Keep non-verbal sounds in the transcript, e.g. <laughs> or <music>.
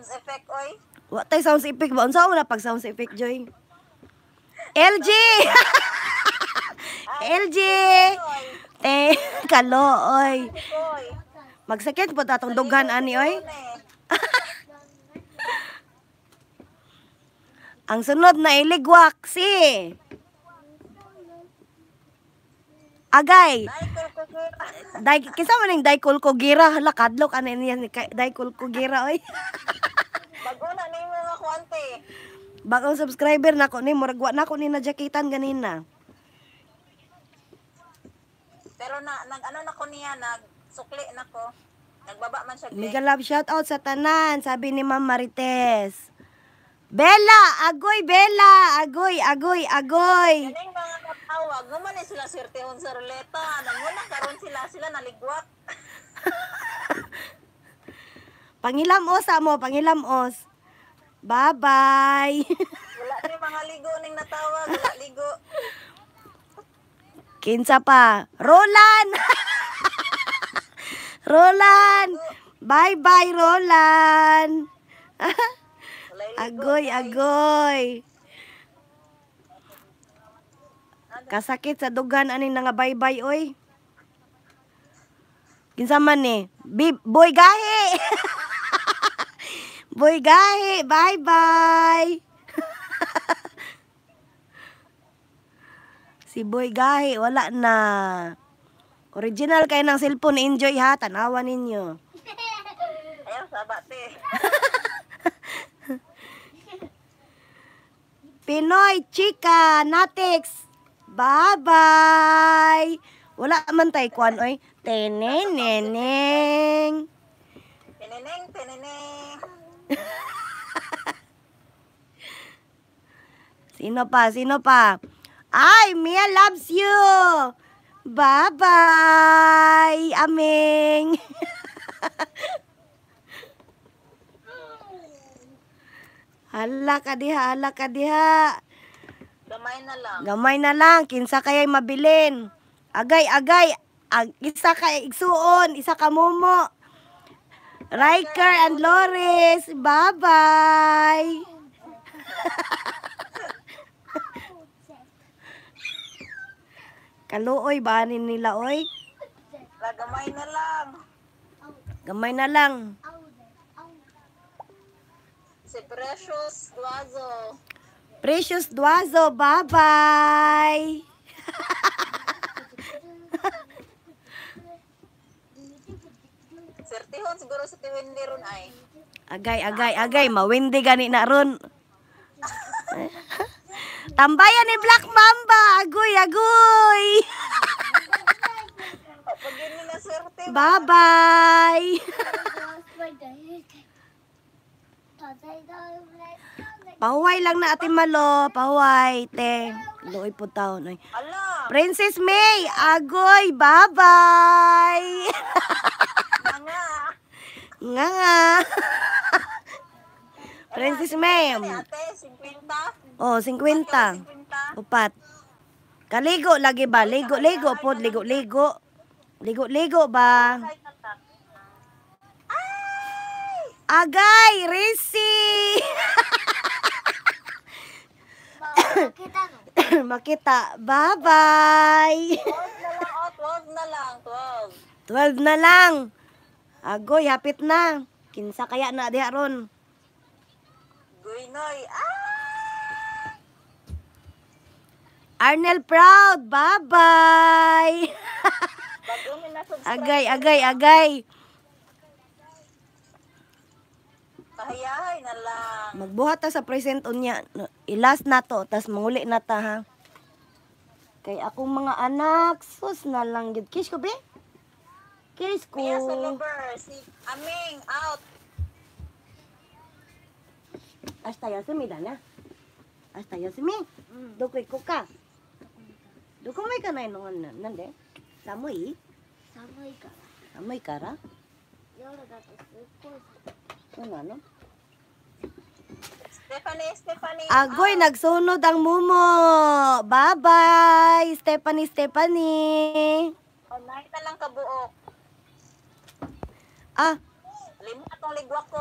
sounds effect, oy? Wa tay sounds effect ba? Unsa wala pag sounds effect, Joy? LG! LG! <laughs> Te, <laughs> kalo, oy. Magsakit po tatong dughan ani, oy. <laughs> Ang sunod na iligwak si Agay. Dai kisa man ning dai kulkugira lakadlok ani niya dai kulkugira oy. Baguna ni mo nga kuwante. Bagong subscriber na ko ni murag wa nako ni na najakitan ganina. Pero na nag ano na ko niya nag sukli ko. Nagbaba man siya. Mega love shout out sa tanan sabi ni Ma'am Marites. Bella, agoy Bella, agoy, agoy, agoy. Ganing mga katawag, gumanin sila sirtehon sa ruleta. Nanguna karon sila sila naligwat. Pangilamos amo, pangilamos. Bye-bye. <laughs> Wala ni mga ligo ning natawag, wala ligo. Kinsa pa? Roland! <laughs> Roland! Bye-bye, Roland! <laughs> agoy, agoy! Ano? Kasakit sa dugan aning nga bye-bye, oy. Kinsa man ni? Eh? Boy gahi! Boy Gahi, bye-bye! <laughs> si Boy Gahi, wala na. Original kayo ng cellphone. Enjoy ha. Tanawa ninyo. <laughs> Ayaw, sabate. Eh. <laughs> Pinoy Chika Natix. Bye-bye. Wala man tayo kuan, oy. Teneneneng. Teneneng, teneneng. <laughs> Sino pa? Sino pa? Ay, Mia loves you! Bye-bye, aming! <laughs> hala ka diha, hala ka diha. Gamay na lang. Gamay na lang, kinsa kaya'y mabilin. Agay, agay, Ag isa ka igsuon, isa ka momo. Riker and Loris, bye-bye! Kaluoy, banin nila, oy? Gamay na lang. Gamay na lang. Si Precious Duazo. Precious Duazo, bye-bye! <laughs> Sertihon siguro sa tiwindi ron ay. Agay, agay, agay. Mawindi gani na ron. <laughs> Tambayan ni Black Mamba. Agoy, agoy. Bye-bye. <laughs> Paway lang na ate Malo. Paway, te. Loy po noy. Princess May, agoy, bye-bye. Nga nga. <laughs> Princess ma'am. 50? Oh, 50. Upat. Kaligo lagi ba? Ligo, ligo po. Ligo, ligo. Ligo, ligo ba? Ay! Agay, Risi! Makita. <coughs> Bye-bye. 12 na lang. 12 na lang. 12 na lang. Agoy, hapit na. Kinsa kaya na diha ron. Guynoy, ah! Arnel Proud, bye-bye! <laughs> agay, agay, agay. Pahayahay na lang. Magbuhat ta sa present unya. niya. Ilas na to, tas manguli na ta, ha? Kay akong mga anak, sus na lang yun. Kish ko, bre? Kiss ko. Mia Solover, si Aming, out. Hasta yasumi da na. Hasta yasumi? Mm. Doko iko ka? Doko mo ikanai no? Nande? Samui? Samui kara. Samui kara? Yoru dato sukkoi So na no? Stephanie, Stephanie. Agoy, nagsunod ang mumo. Bye-bye, Stephanie, Stephanie. Online na lang kabuok. Ah. Lima atong ligwak ko.